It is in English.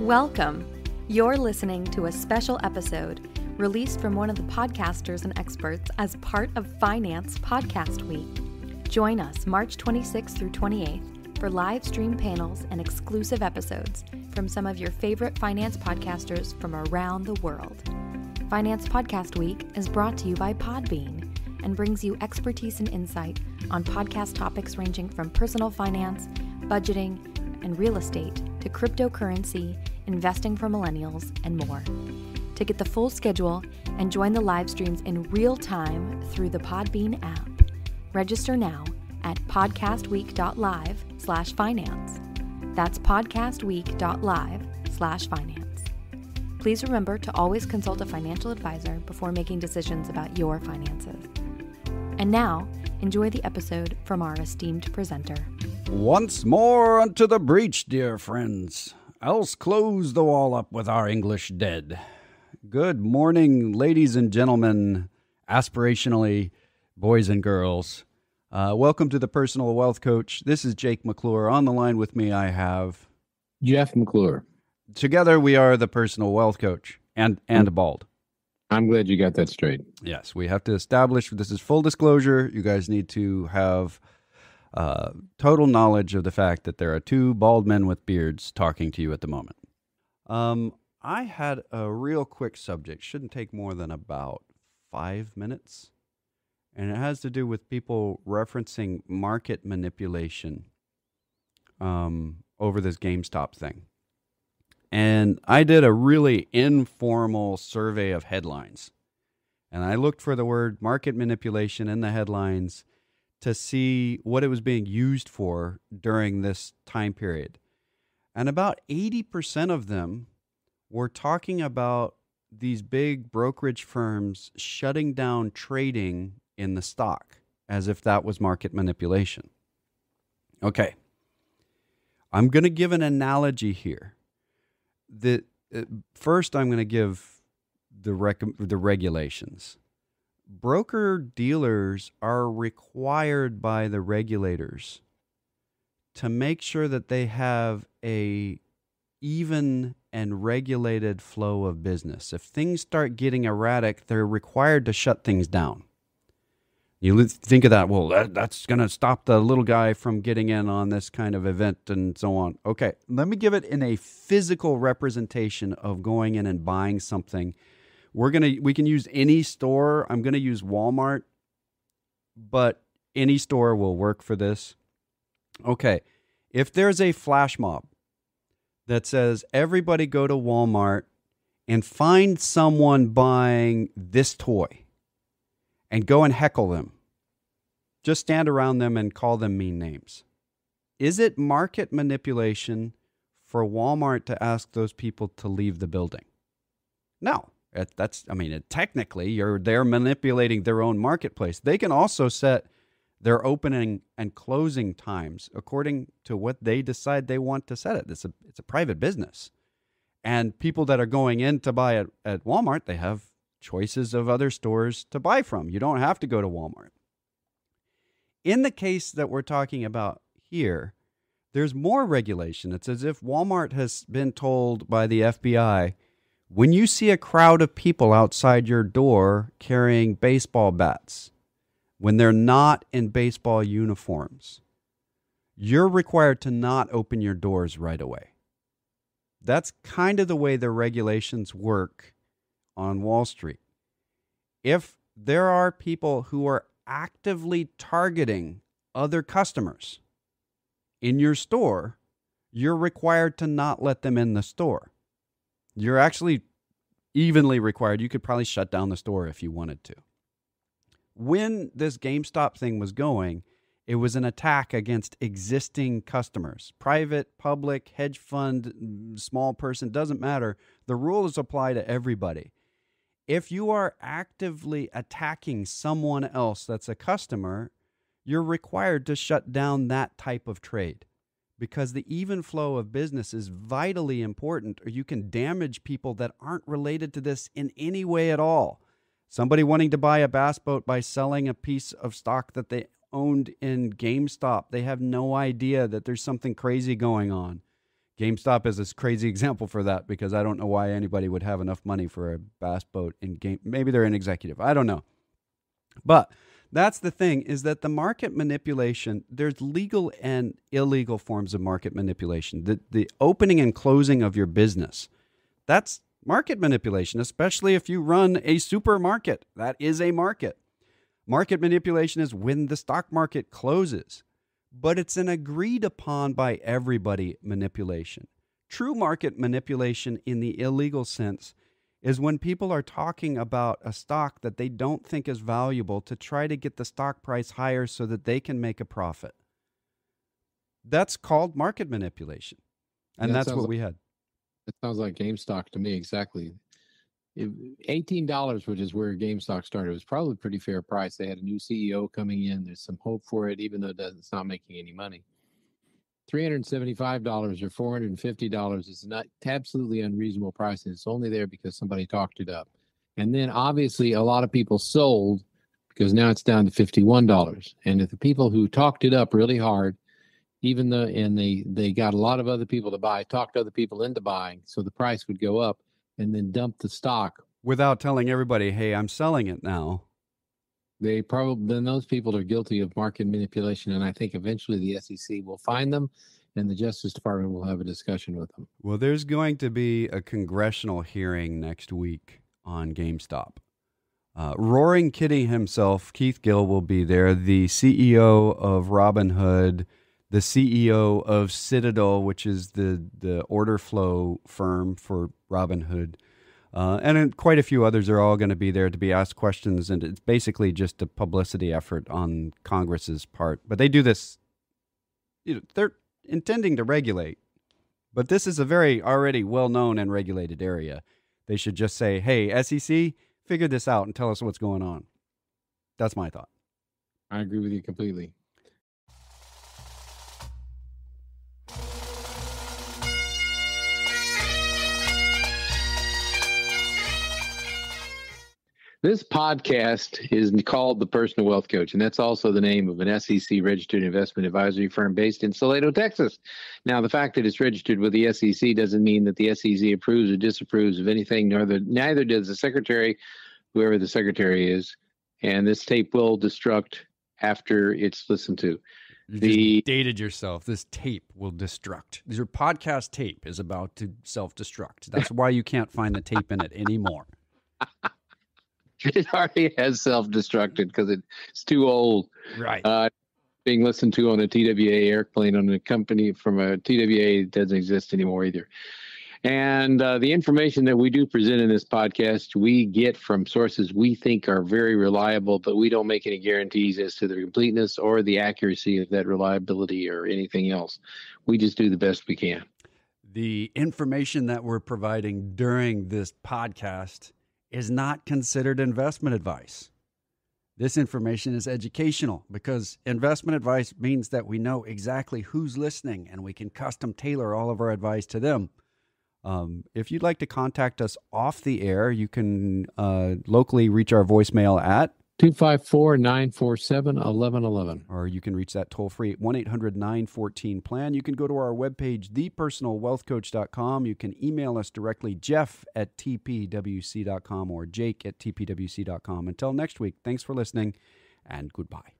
Welcome. You're listening to a special episode released from one of the podcasters and experts as part of Finance Podcast Week. Join us March 26th through 28th for live stream panels and exclusive episodes from some of your favorite finance podcasters from around the world. Finance Podcast Week is brought to you by Podbean and brings you expertise and insight on podcast topics ranging from personal finance, budgeting, and real estate to cryptocurrency, investing for millennials, and more. To get the full schedule and join the live streams in real time through the Podbean app, register now at podcastweek.live slash finance. That's podcastweek.live slash finance. Please remember to always consult a financial advisor before making decisions about your finances. And now, enjoy the episode from our esteemed presenter. Once more unto the breach, dear friends, else close the wall up with our English dead. Good morning, ladies and gentlemen, aspirationally, boys and girls. Uh, welcome to the Personal Wealth Coach. This is Jake McClure. On the line with me, I have Jeff McClure. Together, we are the Personal Wealth Coach and and mm. bald. I'm glad you got that straight. Yes, we have to establish this is full disclosure. You guys need to have uh, total knowledge of the fact that there are two bald men with beards talking to you at the moment. Um, I had a real quick subject, shouldn't take more than about five minutes. And it has to do with people referencing market manipulation um, over this GameStop thing. And I did a really informal survey of headlines. And I looked for the word market manipulation in the headlines to see what it was being used for during this time period. And about 80% of them were talking about these big brokerage firms shutting down trading in the stock as if that was market manipulation. Okay. I'm going to give an analogy here. The uh, first I'm going to give the rec- the regulations broker dealers are required by the regulators to make sure that they have a even and regulated flow of business. If things start getting erratic, they're required to shut things down. You think of that, well, that, that's going to stop the little guy from getting in on this kind of event and so on. Okay, let me give it in a physical representation of going in and buying something we're gonna we can use any store. I'm gonna use Walmart, but any store will work for this. Okay, if there's a flash mob that says everybody go to Walmart and find someone buying this toy and go and heckle them. Just stand around them and call them mean names. Is it market manipulation for Walmart to ask those people to leave the building? No that's i mean technically you're they're manipulating their own marketplace they can also set their opening and closing times according to what they decide they want to set it it's a, it's a private business and people that are going in to buy at, at walmart they have choices of other stores to buy from you don't have to go to walmart in the case that we're talking about here there's more regulation it's as if walmart has been told by the fbi when you see a crowd of people outside your door carrying baseball bats, when they're not in baseball uniforms, you're required to not open your doors right away. That's kind of the way the regulations work on Wall Street. If there are people who are actively targeting other customers in your store, you're required to not let them in the store you're actually evenly required. You could probably shut down the store if you wanted to. When this GameStop thing was going, it was an attack against existing customers private, public, hedge fund, small person, doesn't matter. The rules apply to everybody. If you are actively attacking someone else that's a customer, you're required to shut down that type of trade because the even flow of business is vitally important, or you can damage people that aren't related to this in any way at all. Somebody wanting to buy a bass boat by selling a piece of stock that they owned in GameStop, they have no idea that there's something crazy going on. GameStop is this crazy example for that because I don't know why anybody would have enough money for a bass boat in game. Maybe they're an executive. I don't know. But that's the thing is that the market manipulation, there's legal and illegal forms of market manipulation. The, the opening and closing of your business, that's market manipulation, especially if you run a supermarket. That is a market. Market manipulation is when the stock market closes, but it's an agreed upon by everybody manipulation. True market manipulation in the illegal sense is when people are talking about a stock that they don't think is valuable to try to get the stock price higher so that they can make a profit. That's called market manipulation. And yeah, that's what like, we had. It sounds like GameStop to me, exactly. $18, which is where GameStop started, was probably a pretty fair price. They had a new CEO coming in. There's some hope for it, even though it doesn't, it's not making any money. $375 or $450 is not absolutely unreasonable price. And it's only there because somebody talked it up. And then obviously a lot of people sold because now it's down to $51. And if the people who talked it up really hard, even though and they they got a lot of other people to buy, talked other people into buying, so the price would go up and then dump the stock without telling everybody, "Hey, I'm selling it now." They probably then those people are guilty of market manipulation, and I think eventually the SEC will find them, and the Justice Department will have a discussion with them. Well, there's going to be a congressional hearing next week on GameStop. Uh, Roaring Kitty himself, Keith Gill, will be there. The CEO of Robinhood, the CEO of Citadel, which is the the order flow firm for Robinhood, uh, and quite a few others are all going to be there to be asked questions. And it's basically just a publicity effort on Congress's part. But they do this, you know, they're intending to regulate. But this is a very already well known and regulated area. They should just say, hey, SEC, figure this out and tell us what's going on. That's my thought. I agree with you completely. This podcast is called The Personal Wealth Coach, and that's also the name of an SEC registered investment advisory firm based in Salado, Texas. Now, the fact that it's registered with the SEC doesn't mean that the SEC approves or disapproves of anything, nor the, neither does the secretary, whoever the secretary is. And this tape will destruct after it's listened to. You the dated yourself. This tape will destruct. Your podcast tape is about to self destruct. That's why you can't find the tape in it anymore. it already has self-destructed because it's too old. Right. Uh, being listened to on a TWA airplane on a company from a TWA doesn't exist anymore either. And uh, the information that we do present in this podcast, we get from sources we think are very reliable, but we don't make any guarantees as to the completeness or the accuracy of that reliability or anything else. We just do the best we can. The information that we're providing during this podcast is not considered investment advice. This information is educational because investment advice means that we know exactly who's listening and we can custom tailor all of our advice to them. Um, if you'd like to contact us off the air, you can uh, locally reach our voicemail at 254 947 1111. Or you can reach that toll free 1 800 914 plan. You can go to our webpage, thepersonalwealthcoach.com. You can email us directly, jeff at tpwc.com or jake at tpwc.com. Until next week, thanks for listening and goodbye.